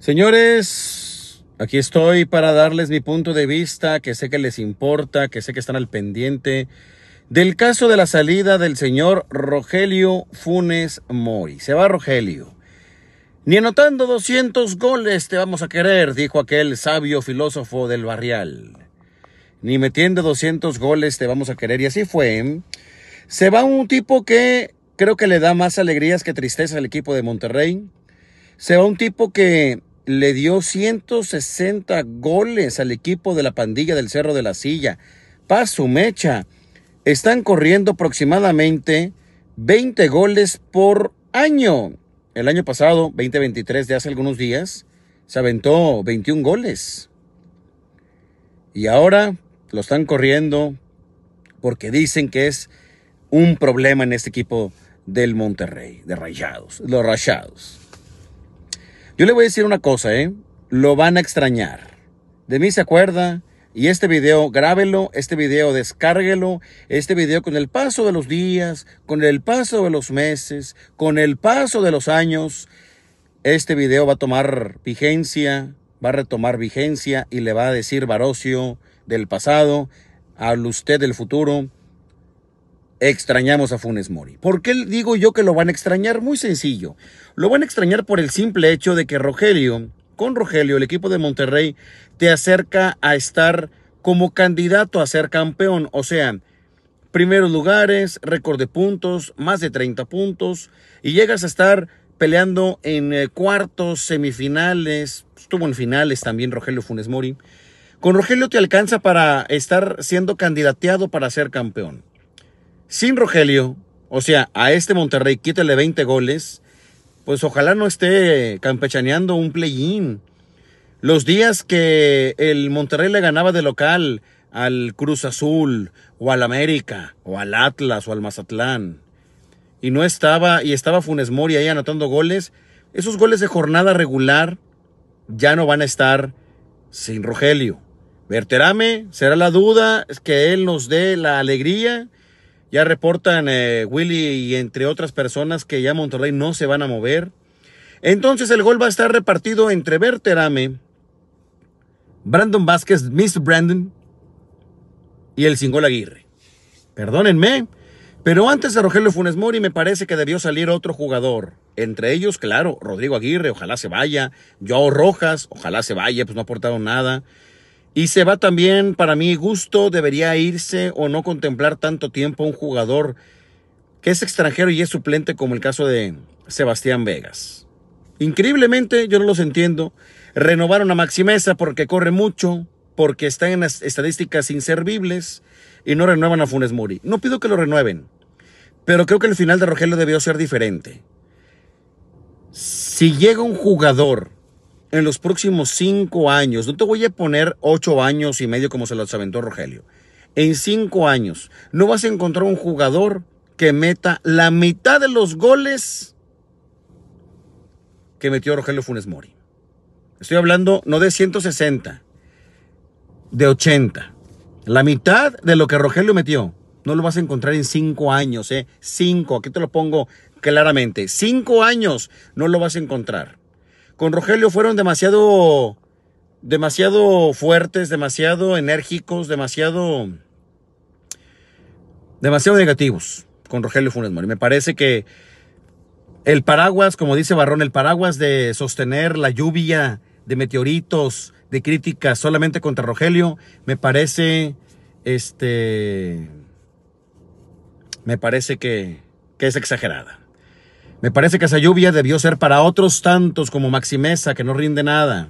Señores, aquí estoy para darles mi punto de vista, que sé que les importa, que sé que están al pendiente del caso de la salida del señor Rogelio Funes Mori. Se va Rogelio. Ni anotando 200 goles te vamos a querer, dijo aquel sabio filósofo del barrial. Ni metiendo 200 goles te vamos a querer. Y así fue. ¿eh? Se va un tipo que creo que le da más alegrías que tristeza al equipo de Monterrey. Se va un tipo que le dio 160 goles al equipo de la pandilla del Cerro de la Silla. su mecha. Están corriendo aproximadamente 20 goles por año. El año pasado, 2023, de hace algunos días, se aventó 21 goles. Y ahora lo están corriendo porque dicen que es un problema en este equipo del Monterrey, de Rayados, los Rayados. Yo le voy a decir una cosa, ¿eh? Lo van a extrañar. De mí se acuerda. Y este video, grábelo, este video, descárguelo, este video con el paso de los días, con el paso de los meses, con el paso de los años, este video va a tomar vigencia, va a retomar vigencia y le va a decir Barocio del pasado, al usted del futuro, extrañamos a Funes Mori. ¿Por qué digo yo que lo van a extrañar? Muy sencillo. Lo van a extrañar por el simple hecho de que Rogelio, con Rogelio, el equipo de Monterrey, te acerca a estar como candidato a ser campeón. O sea, primeros lugares, récord de puntos, más de 30 puntos, y llegas a estar peleando en eh, cuartos, semifinales, estuvo en finales también Rogelio Funes Mori. Con Rogelio te alcanza para estar siendo candidateado para ser campeón sin Rogelio, o sea, a este Monterrey quítale 20 goles, pues ojalá no esté campechaneando un play-in. Los días que el Monterrey le ganaba de local al Cruz Azul, o al América, o al Atlas, o al Mazatlán, y no estaba, y estaba Funes Mori ahí anotando goles, esos goles de jornada regular ya no van a estar sin Rogelio. Verterame, será la duda es que él nos dé la alegría ya reportan eh, Willy y entre otras personas que ya Monterrey no se van a mover. Entonces el gol va a estar repartido entre Berterame, Brandon Vázquez, Mr. Brandon y el Singol Aguirre. Perdónenme, pero antes de Rogelio Funes Mori me parece que debió salir otro jugador. Entre ellos, claro, Rodrigo Aguirre, ojalá se vaya. Joao Rojas, ojalá se vaya, pues no aportaron nada. Y se va también, para mi gusto, debería irse o no contemplar tanto tiempo un jugador que es extranjero y es suplente como el caso de Sebastián Vegas. Increíblemente, yo no los entiendo. Renovaron a Maximeza porque corre mucho, porque está en las estadísticas inservibles y no renuevan a Funes Mori. No pido que lo renueven, pero creo que el final de Rogelio debió ser diferente. Si llega un jugador en los próximos cinco años, no te voy a poner ocho años y medio como se los aventó Rogelio, en cinco años no vas a encontrar un jugador que meta la mitad de los goles que metió Rogelio Funes Mori. Estoy hablando no de 160, de 80. La mitad de lo que Rogelio metió. No lo vas a encontrar en cinco años, ¿eh? Cinco, aquí te lo pongo claramente. Cinco años no lo vas a encontrar con Rogelio fueron demasiado, demasiado fuertes, demasiado enérgicos, demasiado, demasiado negativos con Rogelio Funes Mori. Me parece que el paraguas, como dice Barrón, el paraguas de sostener la lluvia de meteoritos, de críticas solamente contra Rogelio, me parece, este, me parece que es exagerada. Me parece que esa lluvia debió ser para otros tantos como Maximeza, que no rinde nada,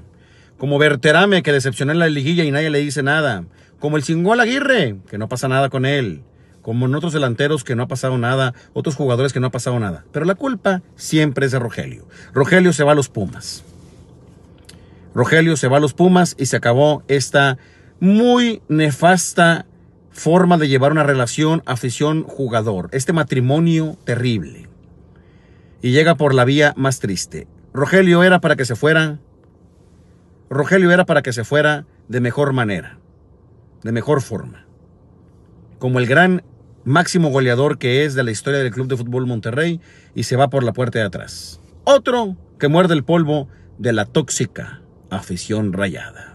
como Berterame, que decepcionó en la liguilla y nadie le dice nada, como el singol Aguirre, que no pasa nada con él, como en otros delanteros que no ha pasado nada, otros jugadores que no ha pasado nada. Pero la culpa siempre es de Rogelio. Rogelio se va a los Pumas. Rogelio se va a los Pumas y se acabó esta muy nefasta forma de llevar una relación afición-jugador, este matrimonio terrible y llega por la vía más triste. Rogelio era para que se fuera. Rogelio era para que se fuera de mejor manera, de mejor forma. Como el gran máximo goleador que es de la historia del Club de Fútbol Monterrey y se va por la puerta de atrás. Otro que muerde el polvo de la tóxica afición rayada.